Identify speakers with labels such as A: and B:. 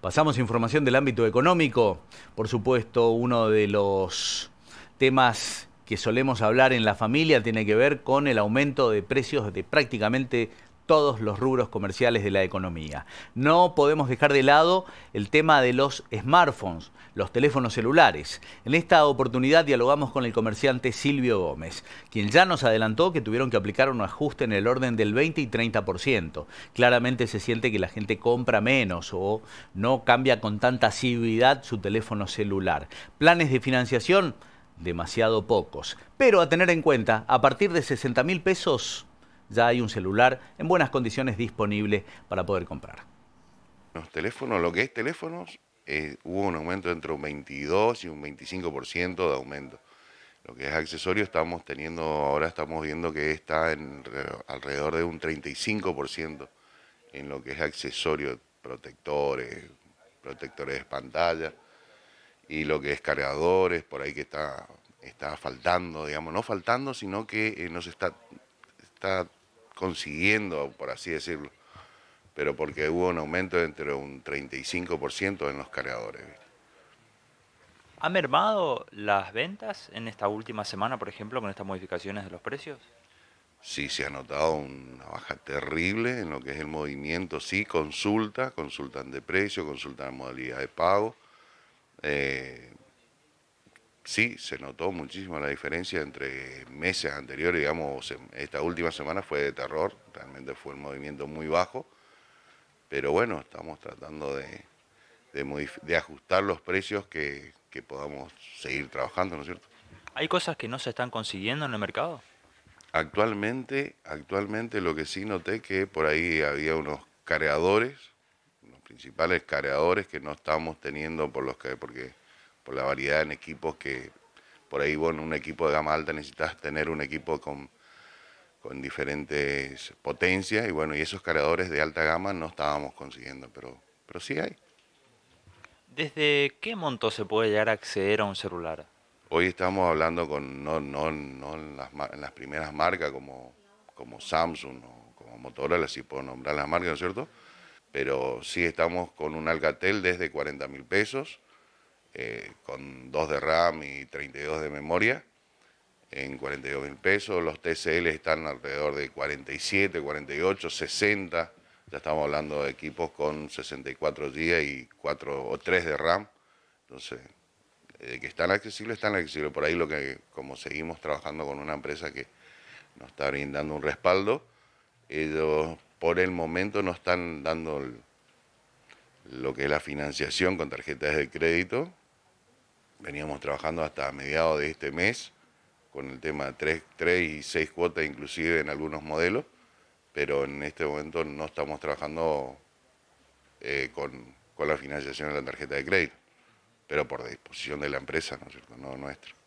A: Pasamos a información del ámbito económico. Por supuesto, uno de los temas que solemos hablar en la familia tiene que ver con el aumento de precios de prácticamente todos los rubros comerciales de la economía. No podemos dejar de lado el tema de los smartphones, los teléfonos celulares. En esta oportunidad dialogamos con el comerciante Silvio Gómez, quien ya nos adelantó que tuvieron que aplicar un ajuste en el orden del 20 y 30%. Claramente se siente que la gente compra menos o no cambia con tanta asiduidad su teléfono celular. Planes de financiación demasiado pocos. Pero a tener en cuenta, a partir de 60 mil pesos ya hay un celular en buenas condiciones disponible para poder
B: comprar. Los teléfonos, lo que es teléfonos, eh, hubo un aumento entre un 22 y un 25% de aumento. Lo que es accesorio estamos teniendo, ahora estamos viendo que está en alrededor de un 35% en lo que es accesorio, protectores, protectores de pantalla y lo que es cargadores, por ahí que está, está faltando, digamos, no faltando, sino que eh, nos está, está consiguiendo, por así decirlo, pero porque hubo un aumento entre un 35% en los cargadores.
C: ¿Ha mermado las ventas en esta última semana, por ejemplo, con estas modificaciones de los precios?
B: Sí, se ha notado una baja terrible en lo que es el movimiento. Sí, consulta, consultan de precio, consultan modalidad de pago. Eh, Sí, se notó muchísimo la diferencia entre meses anteriores, digamos, esta última semana fue de terror, realmente fue un movimiento muy bajo, pero bueno, estamos tratando de, ajustar los precios que, podamos seguir trabajando, ¿no es cierto?
C: ¿Hay cosas que no se están consiguiendo en el mercado?
B: Actualmente, actualmente lo que sí noté que por ahí había unos careadores, los principales careadores que no estamos teniendo por los que, porque por la variedad en equipos que por ahí vos un equipo de gama alta necesitas tener un equipo con, con diferentes potencias y bueno, y esos cargadores de alta gama no estábamos consiguiendo, pero, pero sí hay. ¿Desde qué monto se puede llegar a acceder a un celular? Hoy estamos hablando con, no, no, no en, las, primeras marcas como, como Samsung o como Motorola, si puedo nombrar las marcas, ¿no es cierto? Pero sí estamos con un Alcatel desde 40 mil pesos, eh, con 2 de RAM y 32 de memoria en 42 mil pesos. Los TCL están alrededor de 47, 48, 60. Ya estamos hablando de equipos con 64 GB y 4 o 3 de RAM. Entonces, que están accesibles, están accesibles. Por ahí lo que, como seguimos trabajando con una empresa que nos está brindando un respaldo, ellos por el momento no están dando lo que es la financiación con tarjetas de crédito, veníamos trabajando hasta mediados de este mes con el tema de 3, y 6 cuotas inclusive en algunos modelos, pero en este momento no estamos trabajando eh, con, con, la financiación de la tarjeta de crédito, pero por disposición de la empresa, ¿no es cierto? No nuestra.